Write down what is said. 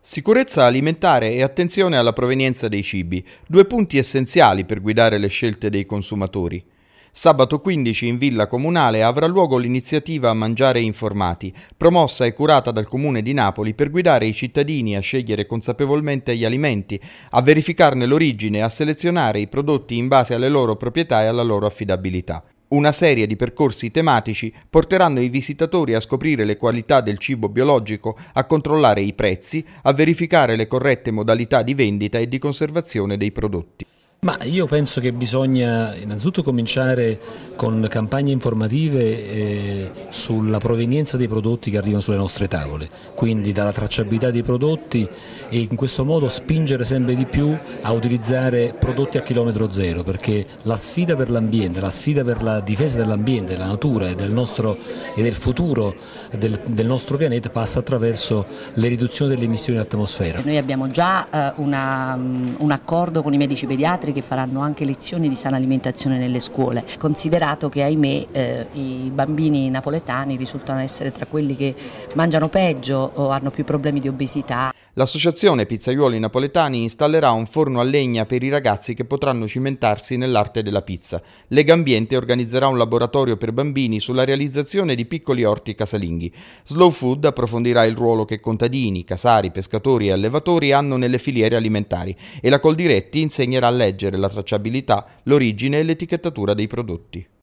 Sicurezza alimentare e attenzione alla provenienza dei cibi, due punti essenziali per guidare le scelte dei consumatori. Sabato 15 in Villa Comunale avrà luogo l'iniziativa Mangiare Informati, promossa e curata dal Comune di Napoli per guidare i cittadini a scegliere consapevolmente gli alimenti, a verificarne l'origine e a selezionare i prodotti in base alle loro proprietà e alla loro affidabilità. Una serie di percorsi tematici porteranno i visitatori a scoprire le qualità del cibo biologico, a controllare i prezzi, a verificare le corrette modalità di vendita e di conservazione dei prodotti. Ma io penso che bisogna innanzitutto cominciare con campagne informative eh, sulla provenienza dei prodotti che arrivano sulle nostre tavole, quindi dalla tracciabilità dei prodotti e in questo modo spingere sempre di più a utilizzare prodotti a chilometro zero, perché la sfida per l'ambiente, la sfida per la difesa dell'ambiente, della natura e del, nostro, e del futuro del, del, nostro pianeta passa attraverso le riduzioni delle emissioni in atmosfera. Noi abbiamo già eh, una, mm, un accordo con i medici pediatri pediatri che faranno anche lezioni di sana alimentazione nelle scuole, considerato che ahimè eh, i bambini napoletani risultano essere tra quelli che mangiano peggio o hanno più problemi di obesità. L'associazione Pizzaiuoli Napoletani installerà un forno a legna per i ragazzi che potranno cimentarsi nell'arte della pizza. Legambiente organizzerà un laboratorio per bambini sulla realizzazione di piccoli orti casalinghi. Slow Food approfondirà il ruolo che contadini, casari, pescatori e allevatori hanno nelle filiere alimentari e la Coldiretti insegnerà a leggere la tracciabilità, l'origine e l'etichettatura dei prodotti.